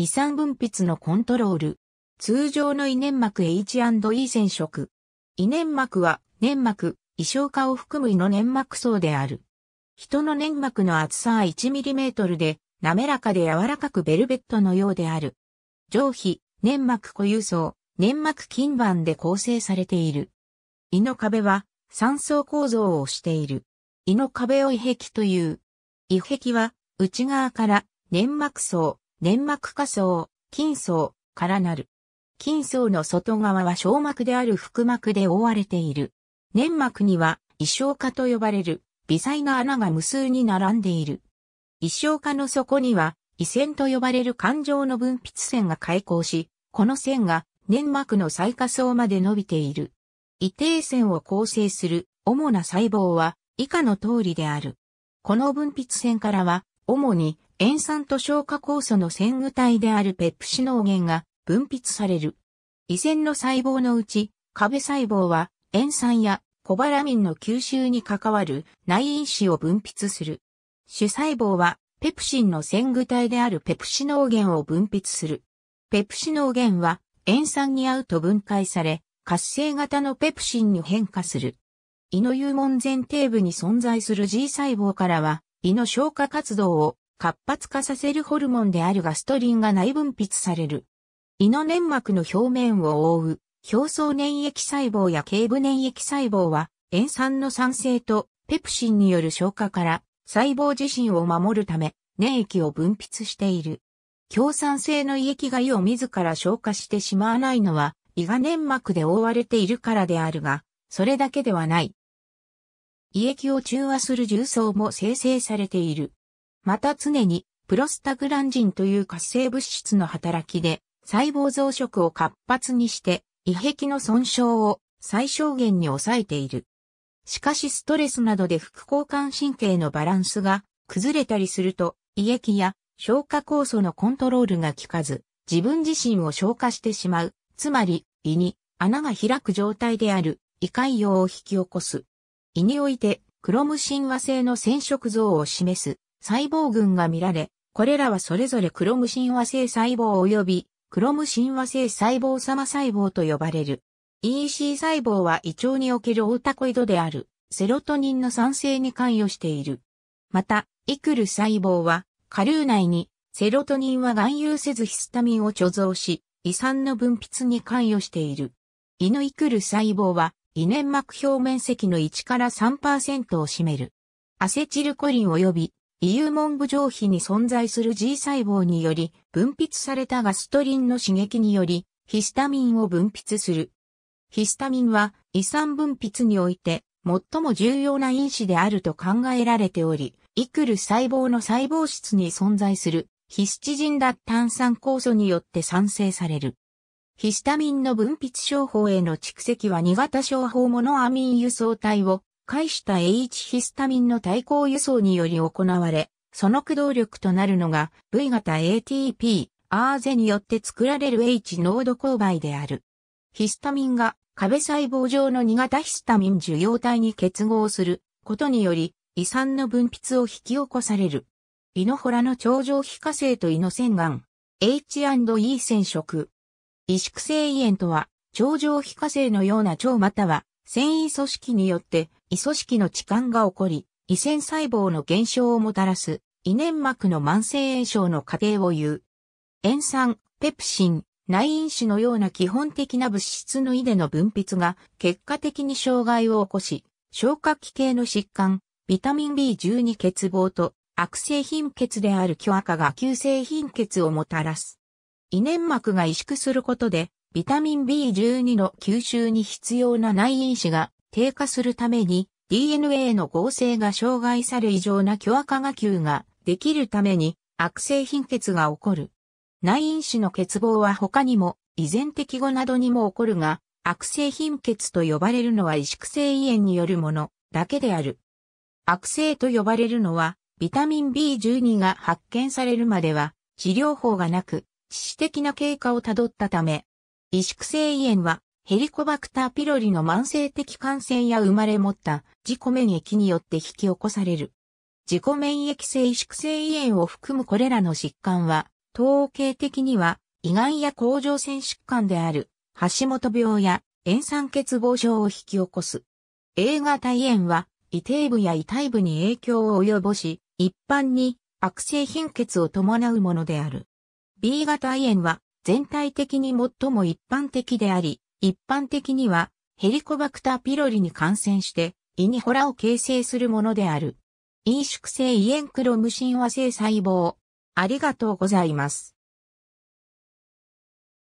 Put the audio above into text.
胃酸分泌のコントロール。通常の胃粘膜 H&E 染色。胃粘膜は粘膜、胃消化を含む胃の粘膜層である。人の粘膜の厚さは 1mm で、滑らかで柔らかくベルベットのようである。上皮、粘膜固有層、粘膜筋板で構成されている。胃の壁は3層構造をしている。胃の壁を胃壁という。胃壁は内側から粘膜層、粘膜下層、筋層からなる。筋層の外側は小膜である腹膜で覆われている。粘膜には、異小化と呼ばれる微細な穴が無数に並んでいる。異小化の底には、異線と呼ばれる感情の分泌線が開口し、この線が粘膜の最下層まで伸びている。異底線を構成する主な細胞は以下の通りである。この分泌線からは主に塩酸と消化酵素の線具体であるペプシノーゲンが分泌される。胃腺の細胞のうち、壁細胞は塩酸やコバラミンの吸収に関わる内因子を分泌する。主細胞はペプシンの線具体であるペプシノーゲンを分泌する。ペプシノーゲンは塩酸に合うと分解され、活性型のペプシンに変化する。胃の幽門前底部に存在する G 細胞からは胃の消化活動を活発化させるホルモンであるガストリンが内分泌される。胃の粘膜の表面を覆う表層粘液細胞や頸部粘液細胞は塩酸の酸性とペプシンによる消化から細胞自身を守るため粘液を分泌している。強酸性の胃液が胃を自ら消化してしまわないのは胃が粘膜で覆われているからであるが、それだけではない。胃液を中和する重曹も生成されている。また常にプロスタグランジンという活性物質の働きで細胞増殖を活発にして胃壁の損傷を最小限に抑えている。しかしストレスなどで副交感神経のバランスが崩れたりすると胃液や消化酵素のコントロールが効かず自分自身を消化してしまう。つまり胃に穴が開く状態である胃潰瘍を引き起こす。胃において、クロム親和性の染色像を示す細胞群が見られ、これらはそれぞれクロム親和性細胞及び、クロム親和性細胞様細胞と呼ばれる。e c 細胞は胃腸におけるオータコイドである、セロトニンの産生に関与している。また、イクル細胞は、下流内に、セロトニンは含有せずヒスタミンを貯蔵し、胃酸の分泌に関与している。胃のイクル細胞は、胃粘膜表面積の1から3%を占める。アセチルコリン及び、胃有門部上皮に存在する G 細胞により、分泌されたガストリンの刺激により、ヒスタミンを分泌する。ヒスタミンは、胃酸分泌において、最も重要な因子であると考えられており、イクル細胞の細胞質に存在する、ヒスチジンだ炭酸酵素によって産生される。ヒスタミンの分泌症法への蓄積は2型症法モノアミン輸送体を介した H ヒスタミンの対抗輸送により行われ、その駆動力となるのが V 型 ATP、アーゼによって作られる H 濃度勾配である。ヒスタミンが壁細胞上の2型ヒスタミン受容体に結合することにより、胃酸の分泌を引き起こされる。胃のほらの頂上皮下性と胃の腺顔。H&E 染色、萎縮性胃炎とは、超常皮下性のような腸または、繊維組織によって胃組織の置換が起こり、胃腺細胞の減少をもたらす、胃粘膜の慢性炎症の過程を言う。塩酸、ペプシン、内因子のような基本的な物質の胃での分泌が結果的に障害を起こし、消化器系の疾患、ビタミン B12 欠乏と悪性貧血である巨赤が急性貧血をもたらす。胃粘膜が萎縮することで、ビタミン B12 の吸収に必要な内因子が低下するために、DNA の合成が障害され異常な巨悪化球ができるために悪性貧血が起こる。内因子の欠乏は他にも依然適後などにも起こるが、悪性貧血と呼ばれるのは萎縮性胃炎によるものだけである。悪性と呼ばれるのはビタミン B12 が発見されるまでは治療法がなく致死的な経過をたどったため、萎縮性胃炎はヘリコバクターピロリの慢性的感染や生まれ持った自己免疫によって引き起こされる。自己免疫性萎縮性胃炎を含むこれらの疾患は、統計的には胃がんや甲状腺疾患である橋本病や塩酸欠乏症を引き起こす。A 型胃炎は胃底部や胃体部に影響を及ぼし、一般に悪性貧血を伴うものである。B 型胃炎は全体的に最も一般的であり、一般的にはヘリコバクターピロリに感染して胃にホラを形成するものである。飲食性胃炎クロムシン和性細胞。ありがとうございます。